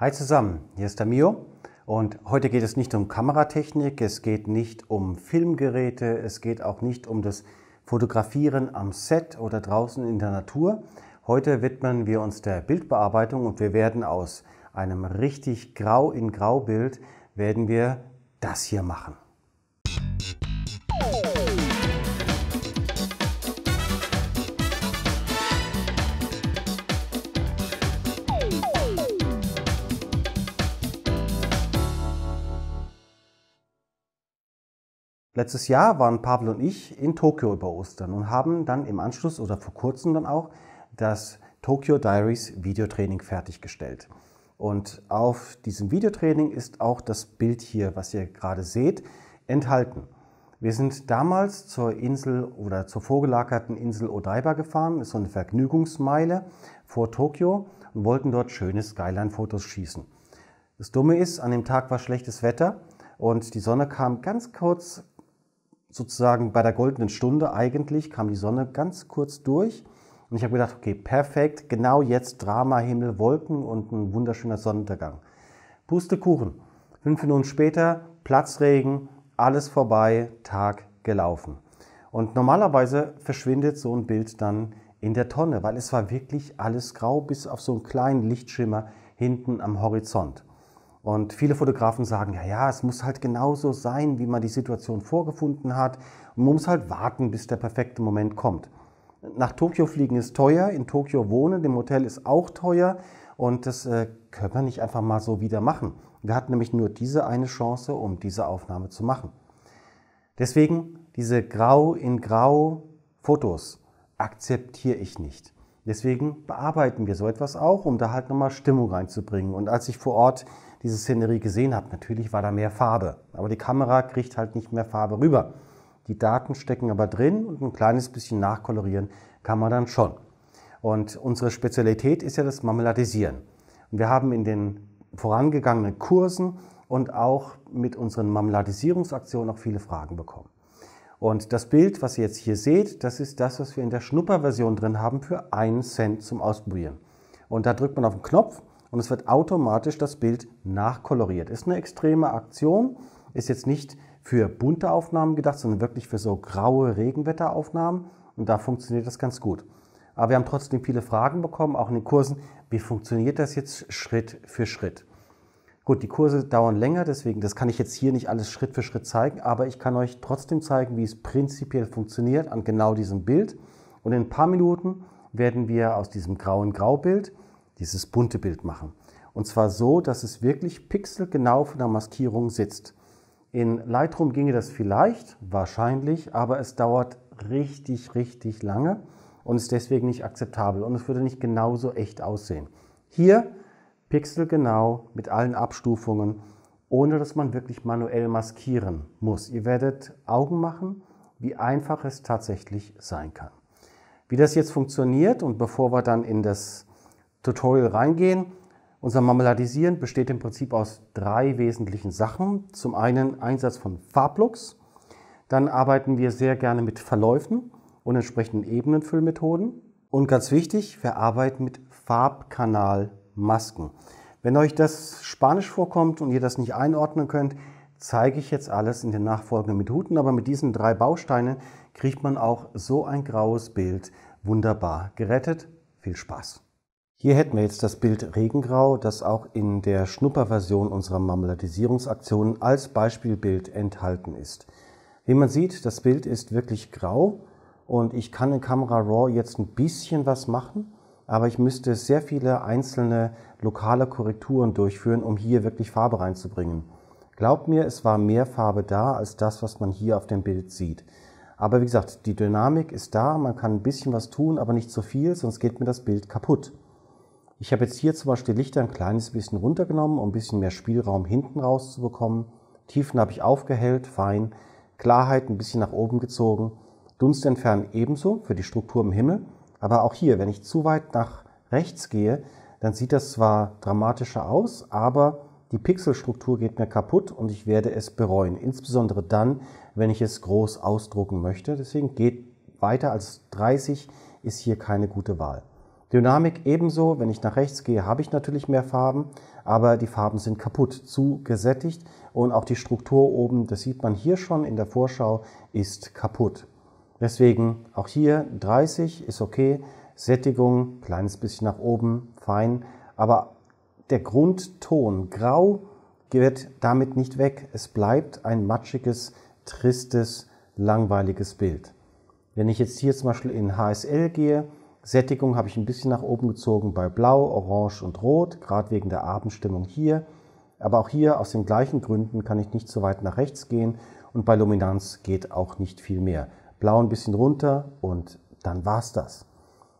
Hi zusammen, hier ist der Mio und heute geht es nicht um Kameratechnik, es geht nicht um Filmgeräte, es geht auch nicht um das Fotografieren am Set oder draußen in der Natur. Heute widmen wir uns der Bildbearbeitung und wir werden aus einem richtig grau in grau Bild werden wir das hier machen. Letztes Jahr waren Pavel und ich in Tokio über Ostern und haben dann im Anschluss oder vor kurzem dann auch das Tokyo Diaries Videotraining fertiggestellt. Und auf diesem Videotraining ist auch das Bild hier, was ihr gerade seht, enthalten. Wir sind damals zur Insel oder zur vorgelagerten Insel Odaiba gefahren, ist so eine Vergnügungsmeile vor Tokio und wollten dort schöne Skyline-Fotos schießen. Das Dumme ist, an dem Tag war schlechtes Wetter und die Sonne kam ganz kurz sozusagen bei der goldenen Stunde eigentlich kam die Sonne ganz kurz durch. Und ich habe gedacht, okay, perfekt, genau jetzt Drama, Himmel, Wolken und ein wunderschöner Sonnenuntergang. Pustekuchen. Fünf Minuten später, Platzregen, alles vorbei, Tag gelaufen. Und normalerweise verschwindet so ein Bild dann in der Tonne, weil es war wirklich alles grau, bis auf so einen kleinen Lichtschimmer hinten am Horizont. Und viele Fotografen sagen, ja, ja, es muss halt genauso sein, wie man die Situation vorgefunden hat. Und man muss halt warten, bis der perfekte Moment kommt. Nach Tokio fliegen ist teuer, in Tokio wohnen, im Hotel ist auch teuer und das äh, können wir nicht einfach mal so wieder machen. Wir hatten nämlich nur diese eine Chance, um diese Aufnahme zu machen. Deswegen diese grau in grau Fotos akzeptiere ich nicht. Deswegen bearbeiten wir so etwas auch, um da halt nochmal Stimmung reinzubringen. Und als ich vor Ort diese Szenerie gesehen habt. Natürlich war da mehr Farbe, aber die Kamera kriegt halt nicht mehr Farbe rüber. Die Daten stecken aber drin und ein kleines bisschen nachkolorieren kann man dann schon. Und unsere Spezialität ist ja das Marmeladisieren. Und wir haben in den vorangegangenen Kursen und auch mit unseren Marmeladisierungsaktionen auch viele Fragen bekommen. Und das Bild, was ihr jetzt hier seht, das ist das, was wir in der Schnupperversion drin haben für einen Cent zum Ausprobieren. Und da drückt man auf den Knopf und es wird automatisch das Bild nachkoloriert. Ist eine extreme Aktion, ist jetzt nicht für bunte Aufnahmen gedacht, sondern wirklich für so graue Regenwetteraufnahmen und da funktioniert das ganz gut. Aber wir haben trotzdem viele Fragen bekommen, auch in den Kursen, wie funktioniert das jetzt Schritt für Schritt? Gut, die Kurse dauern länger, deswegen, das kann ich jetzt hier nicht alles Schritt für Schritt zeigen, aber ich kann euch trotzdem zeigen, wie es prinzipiell funktioniert an genau diesem Bild. Und in ein paar Minuten werden wir aus diesem grauen Graubild dieses bunte Bild machen. Und zwar so, dass es wirklich pixelgenau von der Maskierung sitzt. In Lightroom ginge das vielleicht, wahrscheinlich, aber es dauert richtig, richtig lange und ist deswegen nicht akzeptabel und es würde nicht genauso echt aussehen. Hier pixelgenau mit allen Abstufungen, ohne dass man wirklich manuell maskieren muss. Ihr werdet Augen machen, wie einfach es tatsächlich sein kann. Wie das jetzt funktioniert und bevor wir dann in das Tutorial reingehen. Unser Marmeladisieren besteht im Prinzip aus drei wesentlichen Sachen. Zum einen Einsatz von Farblooks, dann arbeiten wir sehr gerne mit Verläufen und entsprechenden Ebenenfüllmethoden. Und ganz wichtig, wir arbeiten mit Farbkanalmasken. Wenn euch das spanisch vorkommt und ihr das nicht einordnen könnt, zeige ich jetzt alles in den nachfolgenden Methoden. Aber mit diesen drei Bausteinen kriegt man auch so ein graues Bild wunderbar gerettet. Viel Spaß! Hier hätten wir jetzt das Bild Regengrau, das auch in der Schnupperversion unserer Marmeladisierungsaktion als Beispielbild enthalten ist. Wie man sieht, das Bild ist wirklich grau und ich kann in Camera Raw jetzt ein bisschen was machen, aber ich müsste sehr viele einzelne lokale Korrekturen durchführen, um hier wirklich Farbe reinzubringen. Glaubt mir, es war mehr Farbe da als das, was man hier auf dem Bild sieht. Aber wie gesagt, die Dynamik ist da, man kann ein bisschen was tun, aber nicht zu so viel, sonst geht mir das Bild kaputt. Ich habe jetzt hier zum Beispiel die Lichter ein kleines bisschen runtergenommen, um ein bisschen mehr Spielraum hinten rauszubekommen. Tiefen habe ich aufgehellt, fein. Klarheit ein bisschen nach oben gezogen. Dunst entfernen ebenso für die Struktur im Himmel. Aber auch hier, wenn ich zu weit nach rechts gehe, dann sieht das zwar dramatischer aus, aber die Pixelstruktur geht mir kaputt und ich werde es bereuen. Insbesondere dann, wenn ich es groß ausdrucken möchte. Deswegen geht weiter als 30 ist hier keine gute Wahl. Dynamik ebenso, wenn ich nach rechts gehe, habe ich natürlich mehr Farben, aber die Farben sind kaputt, zu gesättigt und auch die Struktur oben, das sieht man hier schon in der Vorschau, ist kaputt. Deswegen auch hier 30 ist okay, Sättigung, kleines bisschen nach oben, fein, aber der Grundton grau wird damit nicht weg. Es bleibt ein matschiges, tristes, langweiliges Bild. Wenn ich jetzt hier zum Beispiel in HSL gehe, Sättigung habe ich ein bisschen nach oben gezogen bei Blau, Orange und Rot, gerade wegen der Abendstimmung hier. Aber auch hier aus den gleichen Gründen kann ich nicht so weit nach rechts gehen und bei Luminanz geht auch nicht viel mehr. Blau ein bisschen runter und dann war's das.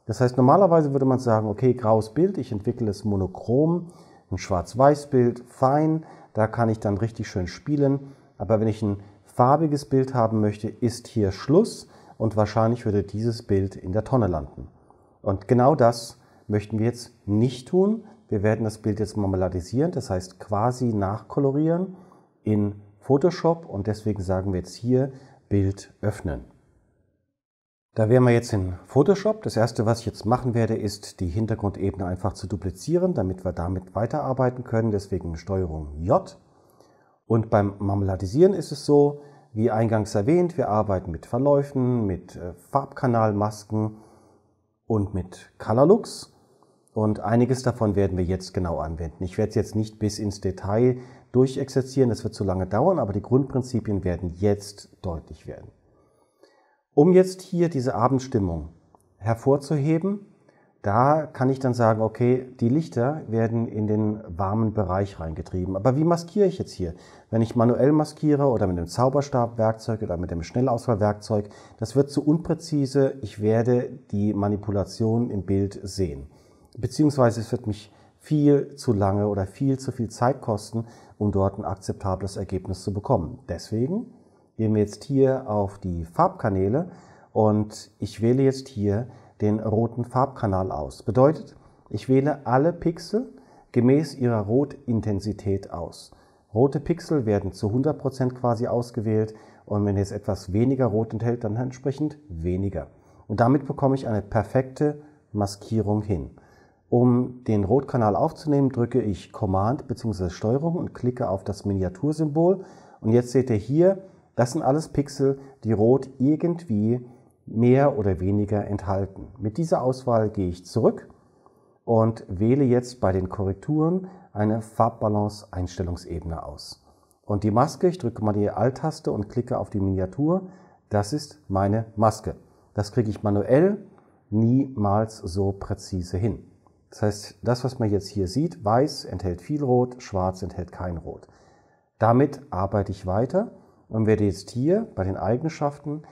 Das heißt, normalerweise würde man sagen, okay, graues Bild, ich entwickle es monochrom, ein schwarz-weiß Bild, fein, da kann ich dann richtig schön spielen. Aber wenn ich ein farbiges Bild haben möchte, ist hier Schluss und wahrscheinlich würde dieses Bild in der Tonne landen. Und genau das möchten wir jetzt nicht tun. Wir werden das Bild jetzt marmeladisieren, das heißt quasi nachkolorieren in Photoshop und deswegen sagen wir jetzt hier Bild öffnen. Da wären wir jetzt in Photoshop. Das erste, was ich jetzt machen werde, ist die Hintergrundebene einfach zu duplizieren, damit wir damit weiterarbeiten können. Deswegen Steuerung J. Und beim Marmeladisieren ist es so, wie eingangs erwähnt, wir arbeiten mit Verläufen, mit äh, Farbkanalmasken, und mit Colorlux. Und einiges davon werden wir jetzt genau anwenden. Ich werde es jetzt nicht bis ins Detail durchexerzieren, das wird zu lange dauern, aber die Grundprinzipien werden jetzt deutlich werden. Um jetzt hier diese Abendstimmung hervorzuheben, da kann ich dann sagen, okay, die Lichter werden in den warmen Bereich reingetrieben. Aber wie maskiere ich jetzt hier? Wenn ich manuell maskiere oder mit dem Zauberstabwerkzeug oder mit dem Schnellauswahlwerkzeug, das wird zu unpräzise. Ich werde die Manipulation im Bild sehen. Beziehungsweise es wird mich viel zu lange oder viel zu viel Zeit kosten, um dort ein akzeptables Ergebnis zu bekommen. Deswegen gehen wir jetzt hier auf die Farbkanäle und ich wähle jetzt hier den roten Farbkanal aus. Bedeutet, ich wähle alle Pixel gemäß ihrer Rotintensität aus. Rote Pixel werden zu 100% quasi ausgewählt und wenn es etwas weniger Rot enthält, dann entsprechend weniger. Und damit bekomme ich eine perfekte Maskierung hin. Um den Rotkanal aufzunehmen, drücke ich Command bzw. Steuerung und klicke auf das Miniatursymbol. Und jetzt seht ihr hier, das sind alles Pixel, die rot irgendwie mehr oder weniger enthalten. Mit dieser Auswahl gehe ich zurück und wähle jetzt bei den Korrekturen eine Farbbalance-Einstellungsebene aus. Und die Maske, ich drücke mal die Alt-Taste und klicke auf die Miniatur, das ist meine Maske. Das kriege ich manuell niemals so präzise hin. Das heißt, das, was man jetzt hier sieht, weiß enthält viel Rot, schwarz enthält kein Rot. Damit arbeite ich weiter und werde jetzt hier bei den Eigenschaften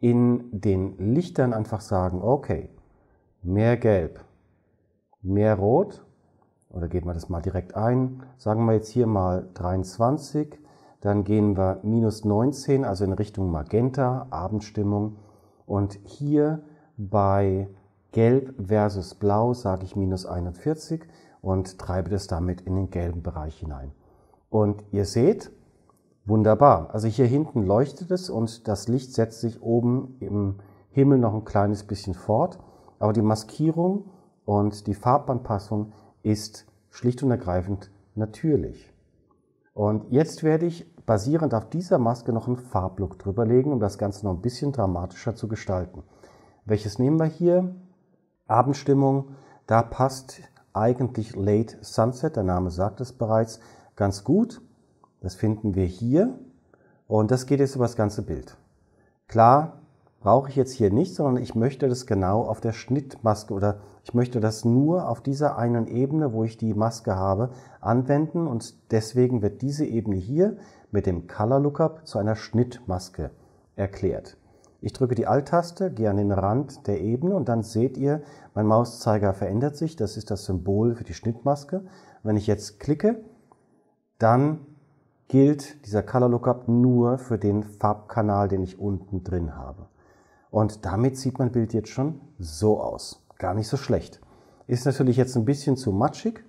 in den Lichtern einfach sagen, okay, mehr Gelb, mehr Rot, oder geben wir das mal direkt ein, sagen wir jetzt hier mal 23, dann gehen wir minus 19, also in Richtung Magenta, Abendstimmung. Und hier bei Gelb versus Blau sage ich minus 41 und treibe das damit in den gelben Bereich hinein. Und ihr seht, Wunderbar. Also hier hinten leuchtet es und das Licht setzt sich oben im Himmel noch ein kleines bisschen fort. Aber die Maskierung und die Farbanpassung ist schlicht und ergreifend natürlich. Und jetzt werde ich basierend auf dieser Maske noch einen Farblook drüberlegen, um das Ganze noch ein bisschen dramatischer zu gestalten. Welches nehmen wir hier? Abendstimmung. Da passt eigentlich Late Sunset, der Name sagt es bereits, ganz gut. Das finden wir hier und das geht jetzt über das ganze Bild. Klar, brauche ich jetzt hier nicht, sondern ich möchte das genau auf der Schnittmaske oder ich möchte das nur auf dieser einen Ebene, wo ich die Maske habe, anwenden und deswegen wird diese Ebene hier mit dem Color Lookup zu einer Schnittmaske erklärt. Ich drücke die Alt-Taste, gehe an den Rand der Ebene und dann seht ihr, mein Mauszeiger verändert sich. Das ist das Symbol für die Schnittmaske. Wenn ich jetzt klicke, dann gilt dieser Color Lookup nur für den Farbkanal, den ich unten drin habe. Und damit sieht mein Bild jetzt schon so aus. Gar nicht so schlecht. Ist natürlich jetzt ein bisschen zu matschig.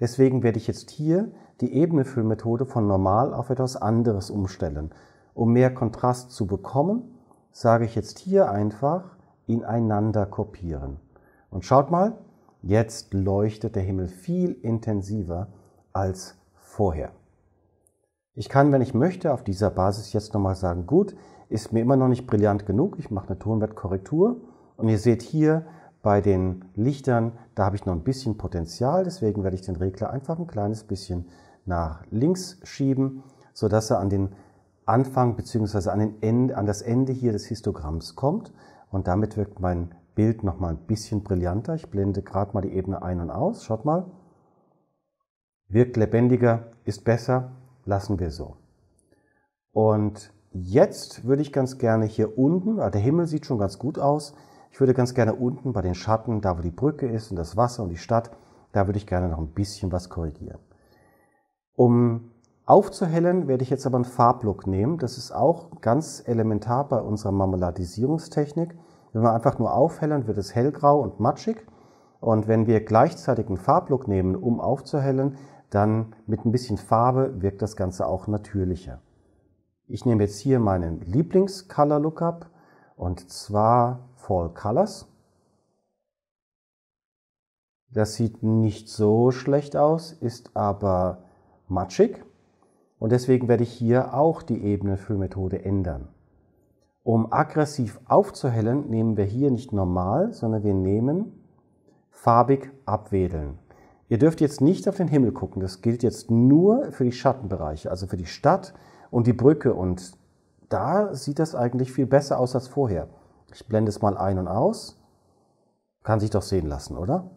Deswegen werde ich jetzt hier die Ebenefüllmethode von normal auf etwas anderes umstellen. Um mehr Kontrast zu bekommen, sage ich jetzt hier einfach ineinander kopieren. Und schaut mal, jetzt leuchtet der Himmel viel intensiver als vorher. Ich kann, wenn ich möchte, auf dieser Basis jetzt nochmal sagen, gut, ist mir immer noch nicht brillant genug, ich mache eine Tonwertkorrektur. Und ihr seht hier bei den Lichtern, da habe ich noch ein bisschen Potenzial, deswegen werde ich den Regler einfach ein kleines bisschen nach links schieben, sodass er an den Anfang bzw. An, an das Ende hier des Histogramms kommt. Und damit wirkt mein Bild nochmal ein bisschen brillanter. Ich blende gerade mal die Ebene ein und aus. Schaut mal. Wirkt lebendiger, ist besser lassen wir so. Und jetzt würde ich ganz gerne hier unten, ah, der Himmel sieht schon ganz gut aus, ich würde ganz gerne unten bei den Schatten, da wo die Brücke ist und das Wasser und die Stadt, da würde ich gerne noch ein bisschen was korrigieren. Um aufzuhellen, werde ich jetzt aber einen Farblook nehmen. Das ist auch ganz elementar bei unserer Marmeladisierungstechnik. Wenn wir einfach nur aufhellen, wird es hellgrau und matschig. Und wenn wir gleichzeitig einen Farblook nehmen, um aufzuhellen, dann mit ein bisschen Farbe wirkt das Ganze auch natürlicher. Ich nehme jetzt hier meinen Lieblings-Color Lookup und zwar Fall Colors. Das sieht nicht so schlecht aus, ist aber matschig und deswegen werde ich hier auch die Ebenenfüllmethode ändern. Um aggressiv aufzuhellen, nehmen wir hier nicht normal, sondern wir nehmen farbig abwedeln. Ihr dürft jetzt nicht auf den Himmel gucken. Das gilt jetzt nur für die Schattenbereiche, also für die Stadt und die Brücke. Und da sieht das eigentlich viel besser aus als vorher. Ich blende es mal ein und aus. Kann sich doch sehen lassen, oder?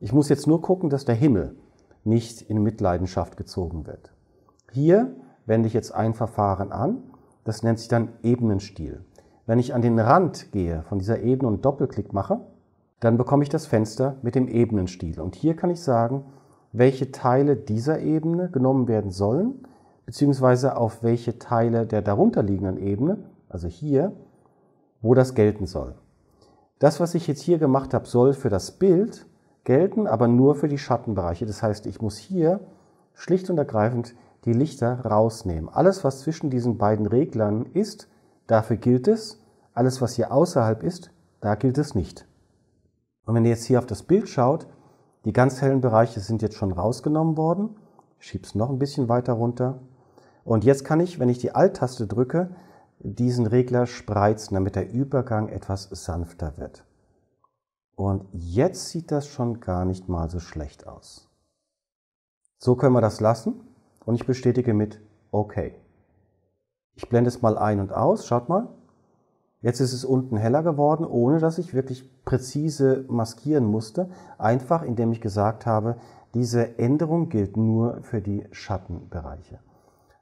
Ich muss jetzt nur gucken, dass der Himmel nicht in Mitleidenschaft gezogen wird. Hier wende ich jetzt ein Verfahren an. Das nennt sich dann Ebenenstil. Wenn ich an den Rand gehe von dieser Ebene und Doppelklick mache, dann bekomme ich das Fenster mit dem Ebenenstiel. Und hier kann ich sagen, welche Teile dieser Ebene genommen werden sollen, beziehungsweise auf welche Teile der darunterliegenden Ebene, also hier, wo das gelten soll. Das, was ich jetzt hier gemacht habe, soll für das Bild gelten, aber nur für die Schattenbereiche. Das heißt, ich muss hier schlicht und ergreifend die Lichter rausnehmen. Alles, was zwischen diesen beiden Reglern ist, dafür gilt es. Alles, was hier außerhalb ist, da gilt es nicht. Und wenn ihr jetzt hier auf das Bild schaut, die ganz hellen Bereiche sind jetzt schon rausgenommen worden. Ich schiebe es noch ein bisschen weiter runter. Und jetzt kann ich, wenn ich die Alt-Taste drücke, diesen Regler spreizen, damit der Übergang etwas sanfter wird. Und jetzt sieht das schon gar nicht mal so schlecht aus. So können wir das lassen und ich bestätige mit OK. Ich blende es mal ein und aus, schaut mal. Jetzt ist es unten heller geworden, ohne dass ich wirklich präzise maskieren musste, einfach indem ich gesagt habe, diese Änderung gilt nur für die Schattenbereiche.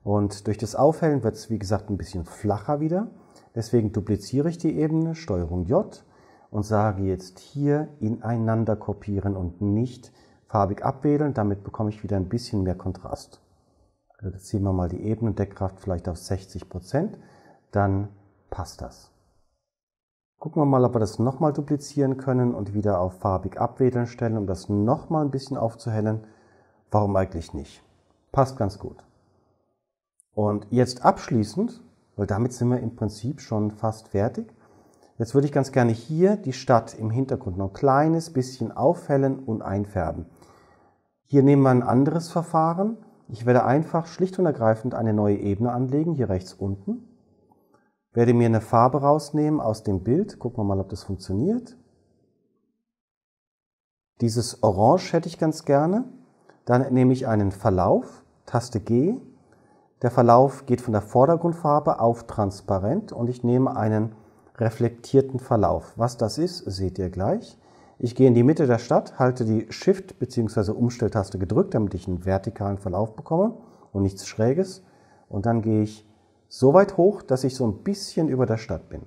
Und durch das Aufhellen wird es, wie gesagt, ein bisschen flacher wieder. Deswegen dupliziere ich die Ebene, Steuerung J, und sage jetzt hier ineinander kopieren und nicht farbig abwählen. Damit bekomme ich wieder ein bisschen mehr Kontrast. Also jetzt ziehen wir mal die Ebenendeckkraft vielleicht auf 60%, Prozent, dann passt das. Gucken wir mal, ob wir das nochmal duplizieren können und wieder auf farbig abwedeln stellen, um das nochmal ein bisschen aufzuhellen. Warum eigentlich nicht? Passt ganz gut. Und jetzt abschließend, weil damit sind wir im Prinzip schon fast fertig, jetzt würde ich ganz gerne hier die Stadt im Hintergrund noch ein kleines bisschen aufhellen und einfärben. Hier nehmen wir ein anderes Verfahren. Ich werde einfach schlicht und ergreifend eine neue Ebene anlegen, hier rechts unten werde mir eine Farbe rausnehmen aus dem Bild. Gucken wir mal, ob das funktioniert. Dieses Orange hätte ich ganz gerne. Dann nehme ich einen Verlauf, Taste G. Der Verlauf geht von der Vordergrundfarbe auf transparent und ich nehme einen reflektierten Verlauf. Was das ist, seht ihr gleich. Ich gehe in die Mitte der Stadt, halte die Shift- bzw. Umstelltaste gedrückt, damit ich einen vertikalen Verlauf bekomme und nichts Schräges. Und dann gehe ich so weit hoch, dass ich so ein bisschen über der Stadt bin.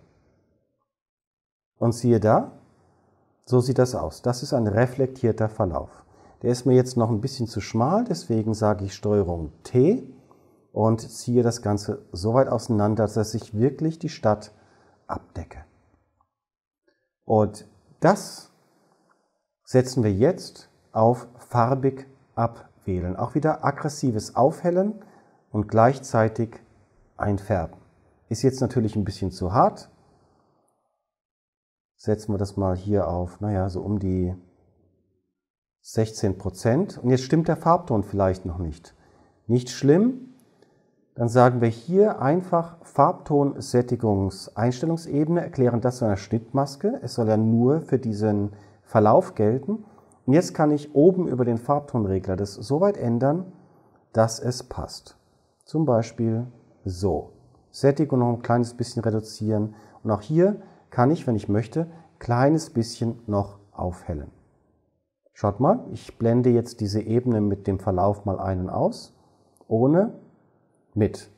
Und siehe da, so sieht das aus. Das ist ein reflektierter Verlauf. Der ist mir jetzt noch ein bisschen zu schmal, deswegen sage ich Steuerung T und ziehe das Ganze so weit auseinander, dass ich wirklich die Stadt abdecke. Und das setzen wir jetzt auf farbig abwählen. Auch wieder aggressives Aufhellen und gleichzeitig einfärben. Ist jetzt natürlich ein bisschen zu hart. Setzen wir das mal hier auf, naja, so um die 16 Prozent. Und jetzt stimmt der Farbton vielleicht noch nicht. Nicht schlimm. Dann sagen wir hier einfach farbton sättigungs erklären das zu einer Schnittmaske. Es soll ja nur für diesen Verlauf gelten. Und jetzt kann ich oben über den Farbtonregler das so weit ändern, dass es passt. Zum Beispiel so, Sättigung noch ein kleines bisschen reduzieren. Und auch hier kann ich, wenn ich möchte, ein kleines bisschen noch aufhellen. Schaut mal, ich blende jetzt diese Ebene mit dem Verlauf mal ein und aus. Ohne, mit.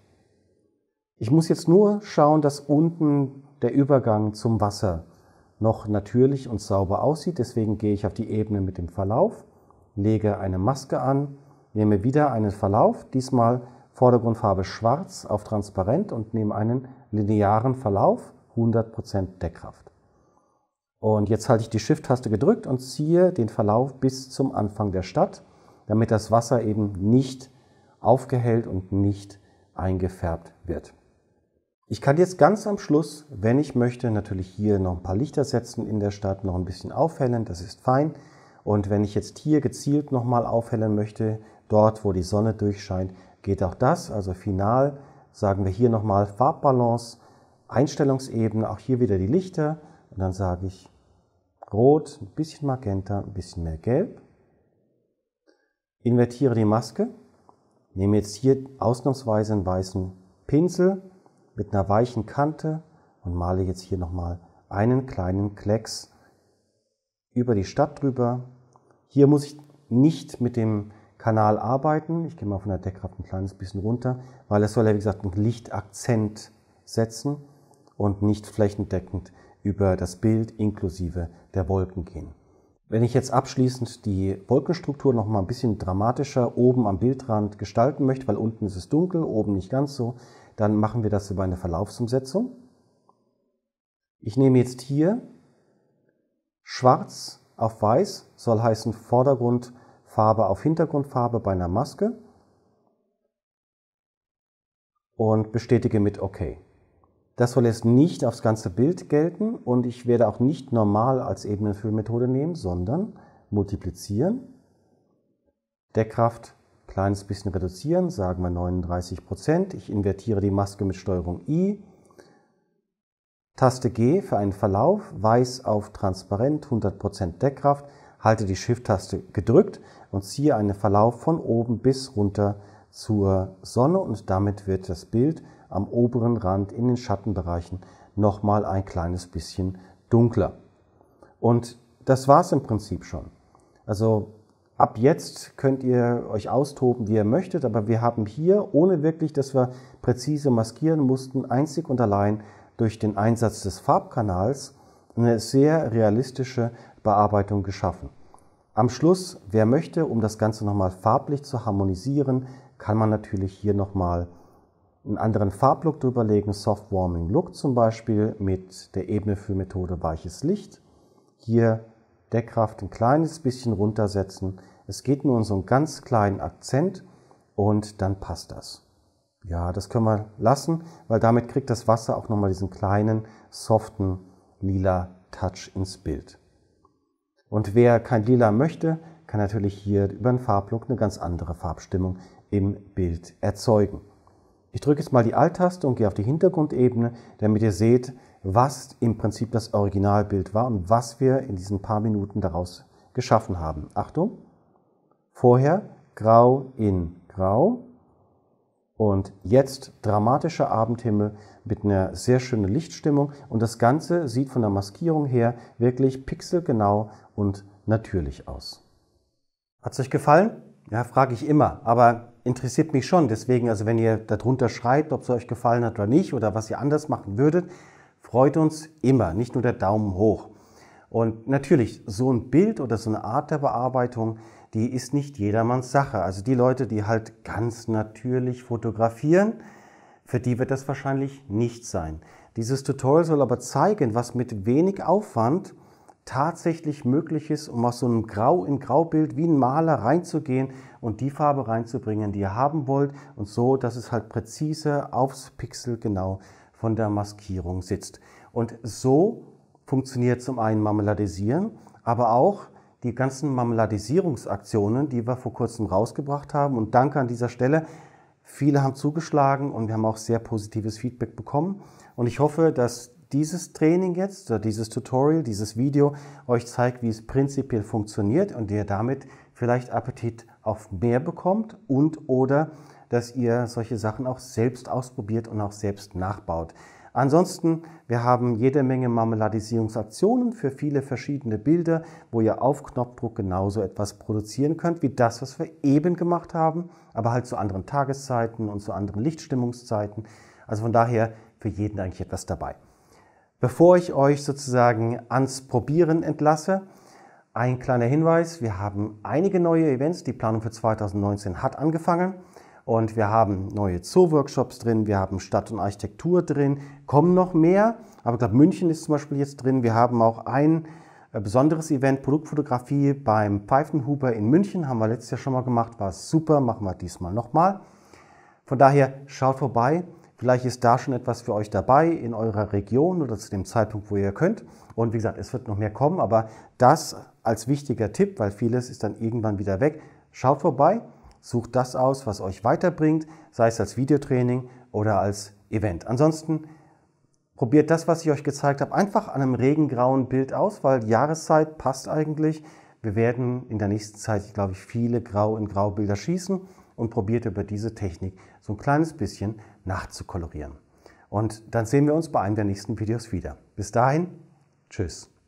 Ich muss jetzt nur schauen, dass unten der Übergang zum Wasser noch natürlich und sauber aussieht. Deswegen gehe ich auf die Ebene mit dem Verlauf, lege eine Maske an, nehme wieder einen Verlauf, diesmal Vordergrundfarbe schwarz auf transparent und nehme einen linearen Verlauf, 100% Deckkraft. Und jetzt halte ich die Shift-Taste gedrückt und ziehe den Verlauf bis zum Anfang der Stadt, damit das Wasser eben nicht aufgehellt und nicht eingefärbt wird. Ich kann jetzt ganz am Schluss, wenn ich möchte, natürlich hier noch ein paar Lichter setzen in der Stadt, noch ein bisschen aufhellen, das ist fein. Und wenn ich jetzt hier gezielt nochmal aufhellen möchte, dort wo die Sonne durchscheint, geht auch das. Also final sagen wir hier nochmal Farbbalance, Einstellungsebene, auch hier wieder die Lichter. Und dann sage ich Rot, ein bisschen Magenta, ein bisschen mehr Gelb. Invertiere die Maske, nehme jetzt hier ausnahmsweise einen weißen Pinsel mit einer weichen Kante und male jetzt hier nochmal einen kleinen Klecks über die Stadt drüber. Hier muss ich nicht mit dem Kanal arbeiten. Ich gehe mal von der Deckkraft ein kleines bisschen runter, weil es soll ja, wie gesagt, einen Lichtakzent setzen und nicht flächendeckend über das Bild inklusive der Wolken gehen. Wenn ich jetzt abschließend die Wolkenstruktur noch mal ein bisschen dramatischer oben am Bildrand gestalten möchte, weil unten ist es dunkel, oben nicht ganz so, dann machen wir das über eine Verlaufsumsetzung. Ich nehme jetzt hier schwarz auf weiß, soll heißen Vordergrund Farbe auf Hintergrundfarbe bei einer Maske und bestätige mit OK. Das soll jetzt nicht aufs ganze Bild gelten und ich werde auch nicht normal als Ebenenfüllmethode nehmen, sondern multiplizieren, Deckkraft kleines bisschen reduzieren, sagen wir 39 Prozent. Ich invertiere die Maske mit Steuerung I. Taste G für einen Verlauf, weiß auf transparent, 100% Deckkraft, halte die Shift-Taste gedrückt, und ziehe einen Verlauf von oben bis runter zur Sonne und damit wird das Bild am oberen Rand in den Schattenbereichen nochmal ein kleines bisschen dunkler. Und das war es im Prinzip schon. Also ab jetzt könnt ihr euch austoben, wie ihr möchtet, aber wir haben hier, ohne wirklich, dass wir präzise maskieren mussten, einzig und allein durch den Einsatz des Farbkanals eine sehr realistische Bearbeitung geschaffen. Am Schluss, wer möchte, um das Ganze nochmal farblich zu harmonisieren, kann man natürlich hier nochmal einen anderen Farblook drüberlegen, legen, Soft Warming Look zum Beispiel mit der Ebene für Methode weiches Licht. Hier Deckkraft ein kleines bisschen runtersetzen. Es geht nur um so einen ganz kleinen Akzent und dann passt das. Ja, das können wir lassen, weil damit kriegt das Wasser auch nochmal diesen kleinen, soften, lila Touch ins Bild. Und wer kein Lila möchte, kann natürlich hier über einen Farbblock eine ganz andere Farbstimmung im Bild erzeugen. Ich drücke jetzt mal die Alt-Taste und gehe auf die Hintergrundebene, damit ihr seht, was im Prinzip das Originalbild war und was wir in diesen paar Minuten daraus geschaffen haben. Achtung! Vorher grau in grau und jetzt dramatischer Abendhimmel mit einer sehr schönen Lichtstimmung und das Ganze sieht von der Maskierung her wirklich pixelgenau und natürlich aus. Hat es euch gefallen? Ja, frage ich immer, aber interessiert mich schon. Deswegen, also wenn ihr darunter schreibt, ob es euch gefallen hat oder nicht oder was ihr anders machen würdet, freut uns immer, nicht nur der Daumen hoch. Und natürlich, so ein Bild oder so eine Art der Bearbeitung, die ist nicht jedermanns Sache. Also die Leute, die halt ganz natürlich fotografieren, für die wird das wahrscheinlich nicht sein. Dieses Tutorial soll aber zeigen, was mit wenig Aufwand tatsächlich möglich ist, um aus so einem Grau in Graubild wie ein Maler reinzugehen und die Farbe reinzubringen, die ihr haben wollt und so, dass es halt präzise aufs Pixel genau von der Maskierung sitzt. Und so funktioniert zum einen Marmeladisieren, aber auch die ganzen Marmeladisierungsaktionen, die wir vor kurzem rausgebracht haben. Und danke an dieser Stelle Viele haben zugeschlagen und wir haben auch sehr positives Feedback bekommen. Und ich hoffe, dass dieses Training jetzt, oder dieses Tutorial, dieses Video euch zeigt, wie es prinzipiell funktioniert und ihr damit vielleicht Appetit auf mehr bekommt und oder dass ihr solche Sachen auch selbst ausprobiert und auch selbst nachbaut. Ansonsten, wir haben jede Menge Marmeladisierungsaktionen für viele verschiedene Bilder, wo ihr auf Knopfdruck genauso etwas produzieren könnt, wie das, was wir eben gemacht haben, aber halt zu anderen Tageszeiten und zu anderen Lichtstimmungszeiten. Also von daher für jeden eigentlich etwas dabei. Bevor ich euch sozusagen ans Probieren entlasse, ein kleiner Hinweis, wir haben einige neue Events, die Planung für 2019 hat angefangen. Und wir haben neue Zoo-Workshops drin, wir haben Stadt und Architektur drin, kommen noch mehr. Aber ich glaube, München ist zum Beispiel jetzt drin. Wir haben auch ein äh, besonderes Event, Produktfotografie beim Pfeifenhuber in München. Haben wir letztes Jahr schon mal gemacht, war super, machen wir diesmal nochmal. Von daher schaut vorbei. Vielleicht ist da schon etwas für euch dabei in eurer Region oder zu dem Zeitpunkt, wo ihr könnt. Und wie gesagt, es wird noch mehr kommen, aber das als wichtiger Tipp, weil vieles ist dann irgendwann wieder weg. Schaut vorbei. Sucht das aus, was euch weiterbringt, sei es als Videotraining oder als Event. Ansonsten probiert das, was ich euch gezeigt habe, einfach an einem regengrauen Bild aus, weil Jahreszeit passt eigentlich. Wir werden in der nächsten Zeit, glaube ich, viele Grau- in Graubilder schießen und probiert über diese Technik so ein kleines bisschen nachzukolorieren. Und dann sehen wir uns bei einem der nächsten Videos wieder. Bis dahin, tschüss.